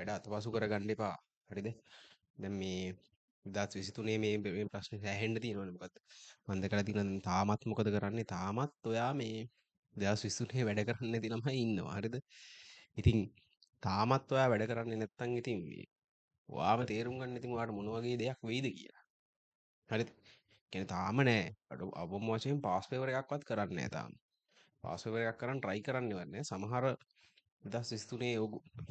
වැඩ අතපසු කරගන්න එපා හරිද දැන් මේ දස් විසිතුනේ මේ ප්‍රශ්න සෑහෙන්ට තියෙනවන මොකත් මන්ද කර තින තාමත් මොකද කරන්නේ තාමත් ඔයා මේ දස් විස්සුනේ වැඩ කරන්න තිනම ඉන්නවා හරිද ඉතින් තාමත් ඔයා වැඩ කරන්නේ නැත්තං ඉතින් වාම තේරුම් ගන්න ඉතින් ඔයාට මොන වගේ දෙයක් වෙයිද කියලා. හරිද? කියන්නේ තාම නෑ. අවම වශයෙන් පාස් පේපර් එකක්වත් කරන්නේ නෑ තාම. පාස් පේපර් එකක් කරන් try කරන්නේවත් නෑ. සමහර 2023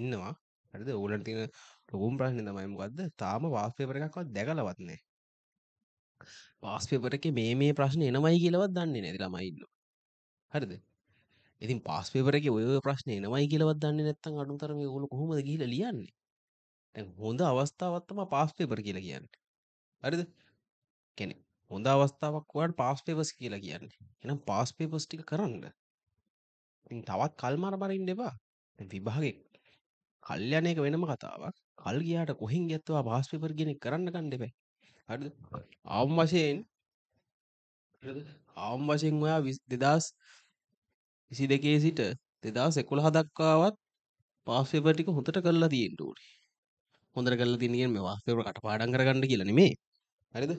ඉන්නවා. හරිද ඕගලන්ට තියෙන ලොකුම ප්‍රශ්නේ තමයි මොකද්ද තාම වාස්පේපර් එකක්වත් දැකලවත් නැහැ වාස්පේපර් එකේ මේ මේ ප්‍රශ්න එනවයි කියලාවත් දන්නේ නැති ළමයි ඉන්නවා හරිද ඉතින් පාස්පේපර් එකේ ඔය ඔය ප්‍රශ්න එනවයි කියලාවත් දන්නේ නැත්නම් අඩුතරමේ ඕගොල්ලෝ කොහොමද ගිහිල්ලා ලියන්නේ දැන් හොඳ අවස්ථාවක් තමයි පාස්පේපර් කියලා කියන්නේ හරිද කියන්නේ හොඳ අවස්ථාවක් ඔයාලට පාස්පේපර්ස් කියලා කියන්නේ එහෙනම් පාස්පේපර්ස් ටික කරන්න ඉතින් තවත් කල්මාර බරින්න එපා විභාගේ කල්යන එක වෙනම කතාවක්. කල් ගියාට කොහෙන් ගියත්වා පාස් පේපර් කියන එක කරන්න ගන්න එපා. හරිද? ආවම් වශයෙන් හරිද? ආවම් වශයෙන් ඔයා 2022 සිට 2011 දක්වාවත් පාස් පේපර් ටික හොඳට කරලා තියෙන්න ඕනේ. හොඳට කරලා තියෙන කියන්නේ මේ පාස් පේපර් කටපාඩම් කරගන්න කියලා නෙමෙයි. හරිද?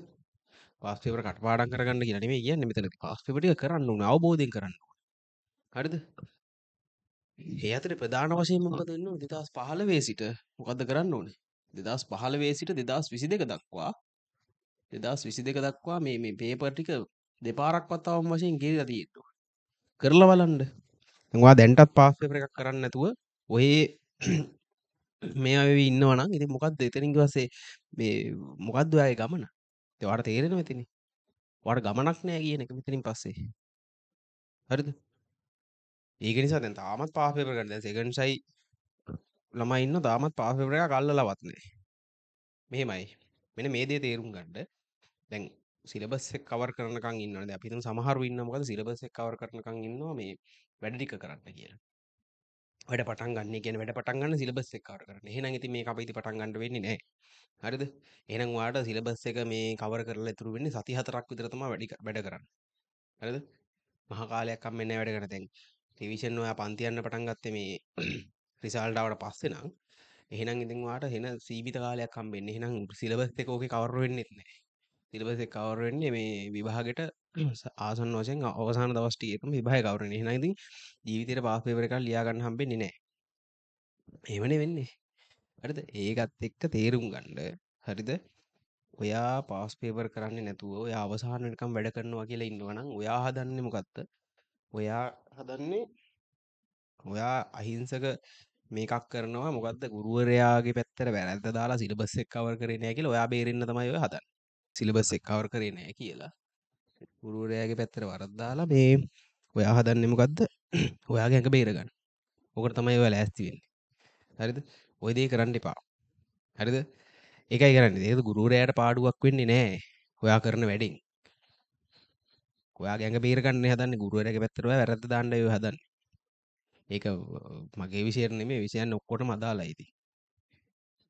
පාස් පේපර් කටපාඩම් කරගන්න කියලා නෙමෙයි කියන්නේ මෙතන පාස් පේපර් ටික කරන්න ඕනේ අවබෝධයෙන් කරන්න ඕනේ. හරිද? ඒ අතරේ ප්‍රධාන වශයෙන් මොකද වෙන්න ඕනේ 2015 සිට මොකද්ද කරන්න ඕනේ 2015 සිට 2022 දක්වා 2022 දක්වා මේ මේ පේපර් ටික දෙපාරක් වතාවම වශයෙන් ගිරලා තියෙනවා කරලා බලන්න ඔයා දැන්ටත් පාස් පේපර් එකක් කරන්න නැතුව ඔය මේ අය ඉන්නවා නම් ඉතින් මොකද්ද එතනින් ඊපස්සේ මේ මොකද්ද ඔයාගේ ගමන ඒකට තේරෙනව එතනින් ඔයාට ගමනක් නෑ කියන එක මෙතනින් පස්සේ හරිද ඒක නිසා දැන් තාමත් පාස් පේපර් ගන්න දැන් සෙකන්ඩ් සයි ළමයි ඉන්න තාමත් පාස් පේපර් එක අල්ලලවත් නැහැ මෙහෙමයි මෙන්න මේ දේ තේරුම් ගන්න දැන් සිලබස් එක කවර් කරනකම් ඉන්නවනේ දැන් අපි හිතමු සමහරව ඉන්න මොකද සිලබස් එක කවර් කරනකම් ඉන්නවා මේ වැඩ ටික කරන්න කියලා වැඩ පටන් ගන්න කියන වැඩ පටන් ගන්න සිලබස් එක කවර කරන්න. එහෙනම් ඉතින් මේක අපි ඉතින් පටන් ගන්න වෙන්නේ නැහැ. හරිද? එහෙනම් ඔයාලට සිලබස් එක මේ කවර කරලා ඉතුරු වෙන්නේ සති හතරක් විතර තමයි වැඩි වැඩ කරන්න. හරිද? මහා කාලයක් අම්මේ නැහැ වැඩ කරන දැන්. රිවිෂන් ඔයා පන්ති යන්න පටන් ගත්තේ මේ රිසල්ට් ආවට පස්සේ නම් එහෙනම් ඉතින් ඔයාට එන සීමිත කාලයක් හම්බෙන්නේ. එහෙනම් සිලබස් එක ඕකේ කවර් වෙන්නෙත් නැහැ. සිලබස් එක කවර් වෙන්නේ මේ විභාගෙට ආසන්න වශයෙන් අවසාන දවස් ටිකේම විභාගය කවර් වෙන්නේ. එහෙනම් ඉතින් ජීවිතේට පාස් පේපර් එකක් ලියා ගන්න හම්බෙන්නේ නැහැ. එහෙමනේ වෙන්නේ. හරිද? ඒකත් එක්ක තේරුම් ගන්න. හරිද? ඔයා පාස් පේපර් කරන්නේ නැතුව ඔයා අවසාන වෙනකම් වැඩ කරනවා කියලා ඉන්නවා නම් ඔයා හදන්නේ මොකක්ද? ඔයා හදන්නේ ඔයා අහිංසක මේකක් කරනවා මොකද්ද ගුරුවරයාගේ පැත්තට වැරද්ද දාලා සිලබස් එක කවර් කරේ නැහැ කියලා ඔයා බේරෙන්න තමයි ඔය හදන්නේ. සිලබස් එක කවර් කරේ නැහැ කියලා. ගුරුවරයාගේ පැත්තට වරද්ද දාලා මේ ඔයා හදන්නේ මොකද්ද? ඔයාගේ ඇඟ බේරගන්න. ඔකට තමයි ඔයා ලෑස්ති වෙන්නේ. හරිද? ඔය දේ කරන්න එපා. හරිද? ඒකයි කරන්නේ. ඒක ගුරුවරයාට පාඩුවක් වෙන්නේ නැහැ. ඔයා කරන වැඩෙන්. ඔයා ගැඟ පීරගන්න හදන්න ගුරුවරගේ පැත්තරව වැරද දාන්නය හදන්න ඒක මගේ විසිරණ මේ විසියන් ඔක්කොට මදාලායිති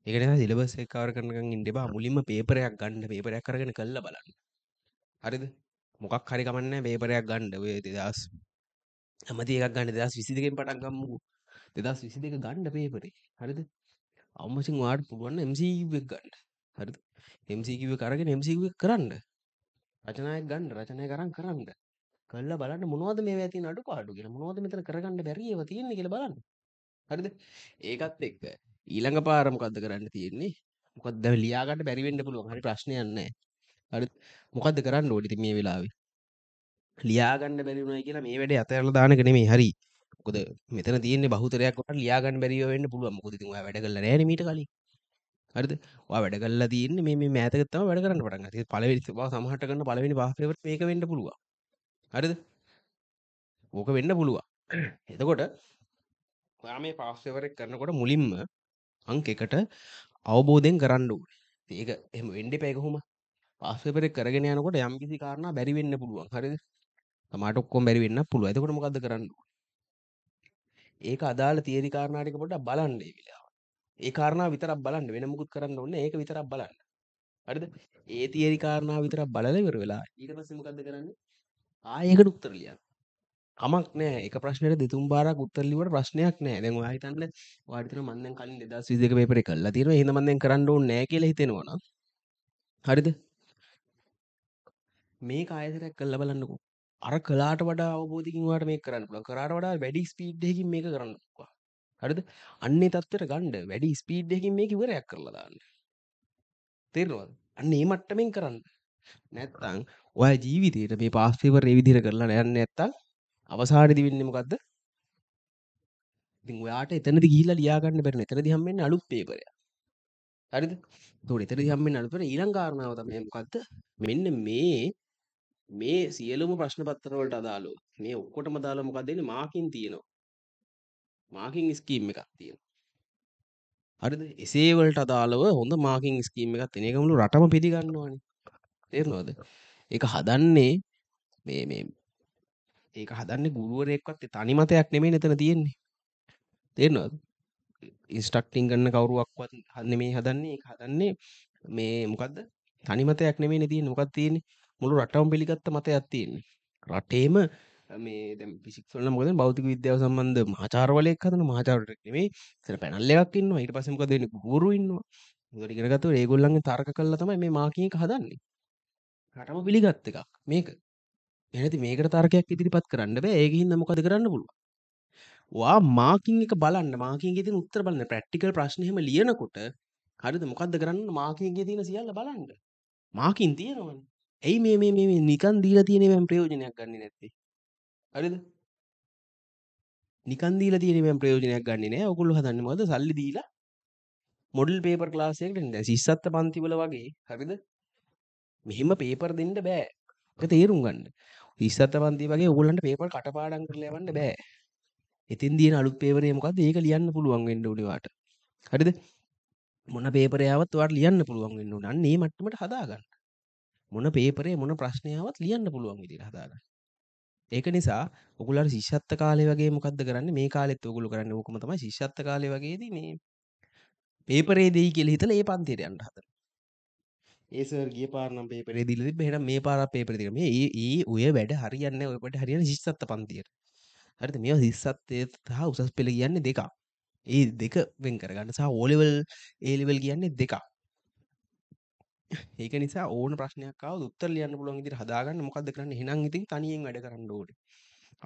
ඒකන සිලබස් එකකාර කරනකින් ඉන්ඩබා මුලින්ම පේපරයක් ගන්න පේපරයක් කරගෙන කල්ල බලන්න හරිද මොකක් හරි කමන්න පේපරයක් ගණ්ඩ වේ දෙදස් ඇමති එකක් ගන්න දෙදස් විසි දෙකෙන් පටක් ගම්මකු දෙදස් විසි දෙක ගණ්ඩ පේපරේ හරිද අම්මසින් වාට පුළුවන්න එම්සික් ගණ්ඩ හරිද එම්සිකිව කරගෙන එම්සික් කරන්න රචනායක් ගන්න රචනය කරන් කරන්න කල්ලා බලන්න මොනවද මේ ඇති අඩු පාඩු කියලා මොනවද මෙතන කරගන්න බැරිව තියෙන්නේ කියලා බලන්න හරිද ඒකත් එක්ක ඊළඟ පාර මොකද්ද කරන්න තියෙන්නේ මොකද්ද දැන් ලියා ගන්න බැරි වෙන්න පුළුවන් හරි ප්‍රශ්නයක් නැහැ හරි මොකද්ද කරන්න ඕනේ ඉතින් මේ වෙලාවේ ලියා ගන්න බැරි වුණයි කියලා මේ වැඩේ අතහැරලා දාන එක නෙමෙයි හරි මොකද මෙතන තියෙන්නේ බහුතරයක් වට ලියා ගන්න බැරිව වෙන්න පුළුවන් මොකද ඉතින් ඔයා වැඩ කළා නැහැ නේ මීට කලින් හරිද වැඩ කල්ලා තියන්න මේ මෑතකත්තම වැඩ කරන්න පටන් ඇති පලවෙනි සමහට කරන්න පලවෙනි පාපවට මේක වෙන්න පුළුව හරිද ඕක වෙන්න පුළුවන් එතකොට ඔයා මේ පාස්සවරක් කරනකොට මුලින්ම අංක එකට අවබෝධයෙන් කරන්න ඕනේ ඒක එම වෙන්ඩි පැකහොම පාස්සපරෙක් කරගෙන යනකොට යම්කිසි කාරණ බැරි වෙන්න පුළුවන් හරිද තමාට ඔක්කොම බැරි වෙන්න පුළුව එතකොට මොකද කරන්න ඒක අදාළ තේරි කාරණාටික පොට බලන්නේ වෙලා ඒ කාරණා විතරක් බලන්න වෙන මුකුත් කරන්න ඕනේ ඒක විතරක් බලන්න. හරිද? ඒ තියරි කාරණා විතරක් බලලා ඉවර වෙලා ඊට පස්සේ මොකද්ද කරන්නේ? ආයෙකට උත්තර ලියන්න. කමක් නෑ එක ප්‍රශ්නයට දෙතුන් බාරක් උත්තර ලිව්වට ප්‍රශ්නයක් නෑ. දැන් ඔයා හිතන්න ඔයාට හිතෙනවා මම දැන් කලින් 2022 පේපර් එක කළා තියෙනවා. එහෙනම් මම දැන් කරන්න ඕනේ නෑ කියලා හිතෙනවා නම් හරිද? මේක ආයතරයක් කළා බලන්නකෝ. අර කලාට වඩා අවබෝධකින් ඔයාට මේක කරන්න පුළුවන්. කරාට වඩා වැඩි ස්පීඩ් එකකින් මේක කරන්න පුළුවන්. හරිද අන්නේ තත්වයට ගණ්ඩ වැඩි ස්පීඩ්යකින් මේ ඉවරයක් කරලා දාන්න තේරවාද අන්නේ මට්ටමින් කරන්න නැත්තං ඔය ජීවිතයට මේ පාස්සේවර ඒවිදිර කරලා යන්න ඇත්තං අවසාරදි වෙන්නමකක්ද ඔයාට එතනද ගිල්ලා ලියාගන්න බැරන එතරදි හම්මෙන් අලුත් පේපරය හරිද තොට එතරදි හම්මෙන් අලුපර ඊළං කාරණාව තමයමකක්ද මෙන්න මේ මේ සියලුම ප්‍රශ්න පත්තරවලට අදාලු මේ ඔක්කොට මදාලමකක්දන මාකින් තියෙනවා මාකින් ස්කීම් එකක් තියෙන හරිද එසේවලට අදාළව හොඳ මාකින් ස්කීම් එකක් තියෙන එකමුළු රටම පිළිගන්නවානේ තේරෙනවද ඒක හදන්නේ මේ මේ ඒක හදන්නේ ගුරුවරයෙක්වත් තනි මතයක් නෙමෙයි එතන තියෙන්නේ තේරෙනවද ඉන්ස්ට්‍රක්ටින් ගන්න කවුරුවක්වත් නෙමෙයි හදන්නේ ඒක හදන්නේ මේ මොකද්ද තනි මතයක් නෙමෙයිනේ තියෙන්නේ මොකක්ද තියෙන්නේ මුළු රටම පිළිගත්ත මතයක් තියෙන්නේ රටේම මේ දැන් ෆිසික්ස් වල මොකද භෞතික විද්‍යාව සම්බන්ධ මහාචාර්යවලෙක් හදන මහාචාර්යවලෙක් නෙමෙයි ඉතින් පැනල් එකක් ඉන්නවා ඊට පස්සේ මොකද වෙන්නේ ගුරු ඉන්නවා ඒකට ඉගෙන ගත්තොත් ඒගොල්ලන්ගෙන් තර්ක කළා තමයි මේ මාකින් එක හදන්නේ රටම පිළිගත් එකක් මේක එහෙනම් මේකට තර්කයක් ඉදිරිපත් කරන්න බෑ ඒක හින්දා මොකද කරන්න පුළුවන් වා මාකින් එක බලන්න මාකින් එකේ තියෙන උත්තර බලන්න ප්‍රැක්ටිකල් ප්‍රශ්න එහෙම ලියනකොට හරිද මොකද්ද කරන්න මාකින් එකේ තියෙන සියල්ල බලන්න මාකින් තියෙනවනේ ඇයි මේ මේ මේ නිකන් දීලා තියෙන මේවා ප්‍රයෝජනයක් ගන්නෙ නැත්තේ හරිද නිකන් දීලා තියෙන මම ප්‍රයෝජනයක් ගන්නෙ නෑ ඔයගොල්ලෝ හදන්නේ මොකද සල්ලි දීලා මොඩල් පේපර් ක්ලාස් එකකට එන්න දැන් සිස්සත්ත පන්ති වල වගේ හරිද මෙහෙම පේපර් දෙන්න බෑ ඒක තේරුම් ගන්න ඉස්සත පන්ති වගේ ඕගොල්ලන්ට පේපර් කටපාඩම් කරලා යවන්න බෑ. ඉතින් දින අලුත් පේපරේ මොකද්ද? ඒක ලියන්න පුළුවන් වෙන්න ඕනේ වාට. හරිද? මොන පේපරේ ආවත් වාට ලියන්න පුළුවන් වෙන්න ඕන. අන්න ඒ මට්ටමට හදාගන්න. මොන පේපරේ මොන ප්‍රශ්නේ ආවත් ලියන්න පුළුවන් විදිහට හදාගන්න. ඒක නිසා ඔගොල්ලන්ට ශිෂ්‍යත්ත කාලේ වගේ මොකද්ද කරන්නේ මේ කාලෙත් ඔගොල්ලෝ කරන්නේ ඕකම තමයි ශිෂ්‍යත්ත කාලේ වගේදී මේ පේපරේ දෙයි කියලා හිතලා ඒ පන්තියට යන්න හදන. ඒ සර් ගිය පාර නම් පේපරේ දීලා තිබ්බේ එහෙනම් මේ පාරක් පේපරේ දීලා මේ ඒ ඒ ඔය වැඩ හරියන්නේ නැහැ ඔයකට හරියන්නේ ශිෂ්‍යත්ත පන්තියට. හරිද මේවා ශිෂ්‍යත්තේ සහ උසස් පෙළ කියන්නේ දෙකක්. ඒ දෙක වෙන් කරගන්න සහ ඕලෙවල් ඒලෙවල් කියන්නේ දෙකක්. ඒක නිසා ඕන ප්‍රශ්නයක් ආවොත් උත්තර ලියන්න පුළුවන් විදිහට හදාගන්න මොකද්ද කරන්නේ එහෙනම් ඉතින් තනියෙන් වැඩ කරන්න ඕනේ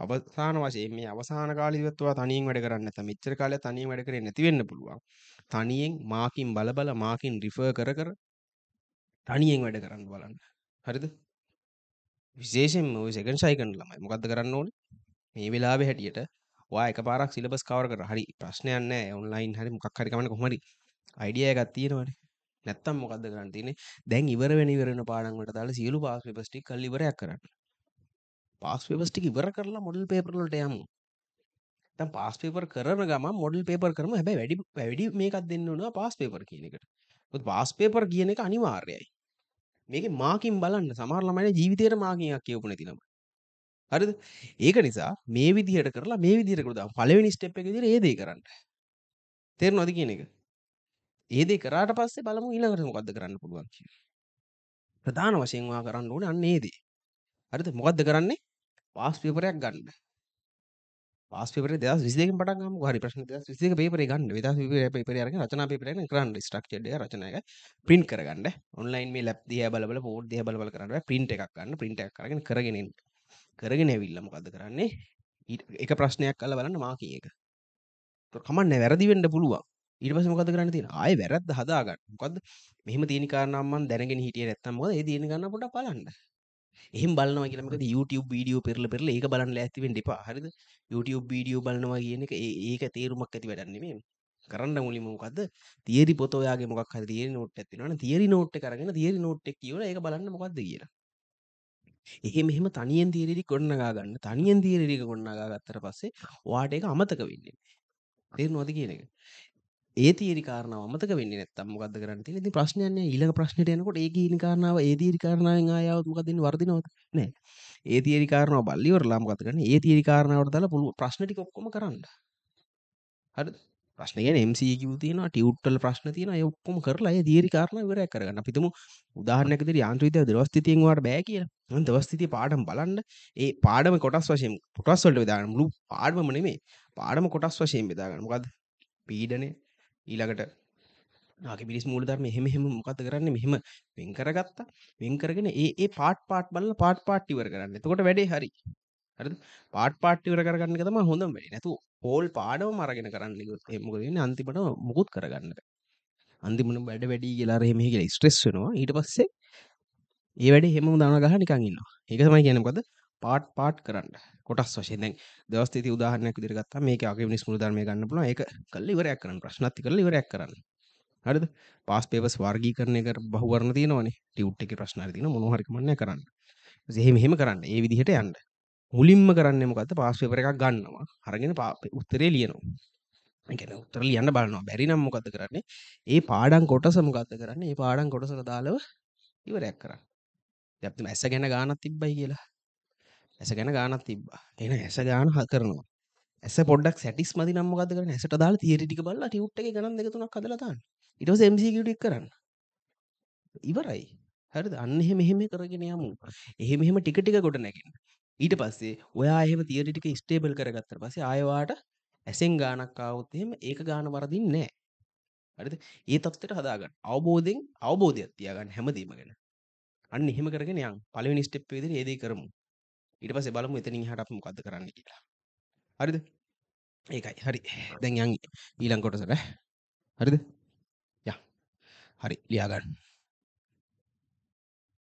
අවසාන වශයෙන් මේ අවසාන කාලය ඉවත් ඔයා තනියෙන් වැඩ කරන්නේ නැත්නම් මෙච්චර කාලයක් තනියෙන් වැඩ කරේ නැති වෙන්න පුළුවන් තනියෙන් මාකින් බල බල මාකින් රිෆර් කර කර තනියෙන් වැඩ කරන්න බලන්න හරිද විශේෂයෙන්ම ওই සෙකන්ඩ් සයිකන් ළමයි මොකද්ද කරන්න ඕනේ මේ වෙලාවේ හැටියට ඔයා එකපාරක් සිලබස් කවර් කරලා හරි ප්‍රශ්නයක් නැහැ ඔන්ලයින් හරි මොකක් හරි කමන්න කොහොම හරි අයිඩියා එකක් තියෙනවනේ නැත්තම් මොකද කරන්න තියෙන්නේ දැන් ඉවර වෙන ඉවර වෙන පාඩම් වලට දාලා සියලු පාස් පේපර්ස් ටික කල් ඉවරයක් කරන්න. පාස් පේපර්ස් ටික ඉවර කරලා මොඩල් පේපර් වලට යමු. දැන් පාස් පේපර් කරන ගමන් මොඩල් පේපර් කරමු. හැබැයි වැඩි වැඩි මේකක් දෙන්න ඕනවා පාස් පේපර් කියන එකට. මොකද පාස් පේපර් කියන එක අනිවාර්යයි. මේකේ මාකින් බලන්න සමහර ළමයිනේ ජීවිතේට මාකින්යක් කියවපු නැති ළමයි. හරිද? ඒක නිසා මේ විදිහට කරලා මේ විදිහට කරලා පළවෙනි ස්ටෙප් එක විදිහට ඒ දේ කරන්න. තේරෙනවද කියන එක? ඒ දේ කරාට පස්සේ බලමු ඊළඟට මොකද්ද කරන්න පුළුවන් කියලා. ප්‍රධාන වශයෙන් ඔයා කරන්න ඕනේ අන්න ඒ දේ. හරිද? මොකද්ද කරන්නේ? පාස් පේපරයක් ගන්න. පාස් පේපරේ 2022 කින් පටන් ගමුකෝ. හරි ප්‍රශ්න 2022 පේපරේ ගන්න. 2022 පේපරේ අරගෙන රචනා පේපරය ගන්න කරන්න ස්ට්‍රක්චර්ඩ් එක රචනා එක print කරගන්න. ඔන්ලයින් මේ ලැබ් දිහා බල බල බෝඩ් දිහා බල බල කරන්න බෑ. print එකක් ගන්න. print එකක් අරගෙන කරගෙන එන්න. කරගෙන ඇවිල්ලා මොකද්ද කරන්නේ? එක ප්‍රශ්නයක් අල්ල බලන්න මාකී එක. කමන්නේ වැරදි වෙන්න පුළුවන්. ඊට පස්සේ මොකද කරන්න තියෙන්නේ? ආයෙ වැරද්ද හදාගන්න. මොකද්ද? මෙහෙම තියෙන කාරණා මම දැනගෙන හිටියේ නැත්තම් මොකද? ඒ දින ගන්න පොඩක් බලන්න. එහෙම බලනවා කියලා මොකද YouTube වීඩියෝ පෙරලා පෙරලා ඒක බලන්න ලෑස්ති වෙන්න එපා. හරිද? YouTube වීඩියෝ බලනවා කියන එක ඒක තේරුමක් ඇති වැඩක් නෙමෙයි. කරන්න මුලින්ම මොකද්ද? තියරි පොත ඔයාගේ මොකක් හරි තියරි නෝට් එකක් තියෙනවනේ. තියරි නෝට් එක අරගෙන තියරි නෝට් එක කියවලා ඒක බලන්න මොකද්ද කියලා. එහෙම මෙහෙම තනියෙන් තියරිටි ගොඩනගා ගන්න. තනියෙන් තියරිටි ගොඩනගා ගත්තට පස්සේ ඔයාට ඒක අමතක වෙන්නේ. තේරෙනවද කියන එක? ඒ තීරි කාරණාව අමතක වෙන්නේ නැත්තම් මොකද්ද කරන්න තියෙන්නේ? ඉතින් ප්‍රශ්නයක් නෑ. ඊළඟ ප්‍රශ්නෙට යනකොට ඒ කීන කාරණාව ඒ තීරි කාරණාවෙන් ආයෙවත් මොකද ඉන්නේ වර්ධිනවද? නෑ. ඒ තීරි කාරණාව බල්ලි ඉවරලා මොකද කරන්නේ? ඒ තීරි කාරණාවට දාලා පුළුවන් ප්‍රශ්න ටික ඔක්කොම කරන්න. හරිද? ප්‍රශ්න කියන්නේ MCQ තියෙනවා, ටියුට් වල ප්‍රශ්න තියෙනවා. ඒ ඔක්කොම කරලා ඒ තීරි කාරණාව ඉවරය කරගන්න. අපි හිතමු උදාහරණයක් විදිහට යාන්ත්‍රික විද්‍යාව දවස් තිතියෙන් වාට බෑ කියලා. මම දවස් තිතියේ පාඩම් බලන්න. ඒ පාඩම කොටස් වශයෙන් කොටස් වලට බෙදාගන්න. මුළු පාඩමම නෙමෙයි. පාඩම කොටස් වශයෙන් බෙදාගන්න. මොකද්ද? පීඩනය ඊළඟට නාගේ මිනිස් මූලධර්ම එහෙම එහෙම මොකද්ද කරන්නේ මෙහෙම වෙන් කරගත්තා වෙන් කරගෙන ඒ ඒ පාට් පාට් බලලා පාට් පාට් ඉවර කරන්න. එතකොට වැඩේ හරි. හරිද? පාට් පාට් ඉවර කරගන්න එක තමයි හොඳම වැඩේ. නැතු ඕල් පාඩම අරගෙන කරන්න ගියොත් ඒ මොකද වෙන්නේ අන්තිමට මුකුත් කරගන්න බෑ. අන්තිමට වැඩ වැඩි කියලා අර එහෙම කියලා ස්ට්‍රෙස් වෙනවා. ඊට පස්සේ ඒ වැඩේ හැමෝම දාන ගහලා නිකන් ඉන්නවා. ඒක තමයි කියන්නේ මොකද? පාට් පාට් කරන්න කොටස් වශයෙන් දැන් දවස් තිති උදාහරණයක් විදිහට ගත්තා මේකේ අගේ නිස්මුළු ධර්මය ගන්න පුළුවන් ඒක කළ ඉවරයක් කරන්න ප්‍රශ්නත් කරලා ඉවරයක් කරන්න හරිද පාස් පේපර්ස් වර්ගීකරණය කර බහුවර්ණ තියෙනවනේ ටියුට් එකේ ප්‍රශ්න හරි තියෙනවා මොනවා හරි කමන්නේ කරන්න ඊට එහෙම එහෙම කරන්න ඒ විදිහට යන්න මුලින්ම කරන්නේ මොකද්ද පාස් පේපර් එකක් ගන්නවා අරගෙන උත්තරේ ලියනවා ඒ කියන්නේ උත්තර ලියන්න බලනවා බැරි නම් මොකද්ද කරන්නේ ඒ පාඩම් කොටස මොකද්ද කරන්නේ ඒ පාඩම් කොටසට දාලව ඉවරයක් කරන්න දැන් අපි ඇස ගැන ගානක් තිබ්බයි කියලා ඇස ගැන ගානක් තිබ්බා එන ඇස ගාන හ කරනවා ඇස පොඩක් සැටිස් මදි නම්මකද කරන ඇසට දාලා තියරිටික බල්ලා ටියුට් එකේ ගණන් දෙක තුනක් හදලා දාන්න ඊට පස්සේ MCQ ටික කරන්න ඉවරයි හරිද අන්න එහෙම එහෙම කරගෙන යමු එහෙම එහෙම ටික ටික ගොඩ නැගෙන්න ඊට පස්සේ ඔයා එහෙම තියරි ටික ස්ටේබල් කරගත්තට පස්සේ ආයෙවාට ඇසෙන් ගානක් ආවොත් එහෙම ඒක ගාන වරදින්නේ නැහැ. හරිද? ඒ தත්ත්වයට හදාගන්න. අවබෝධයෙන් අවබෝධයක් තියාගන්න හැමදේම ගැන. අන්න එහෙම කරගෙන යන්. පළවෙනි ස්ටෙප් එක විදිහට ඒ දේ කරමු. ඊට පස්සේ බලමු එතනින් එහාට අපි මොකද්ද කරන්න කියලා. හරිද? ඒකයි. හරි. දැන් යන් ඊළඟ කොටසට. හරිද? යා. හරි. ලියා ගන්න.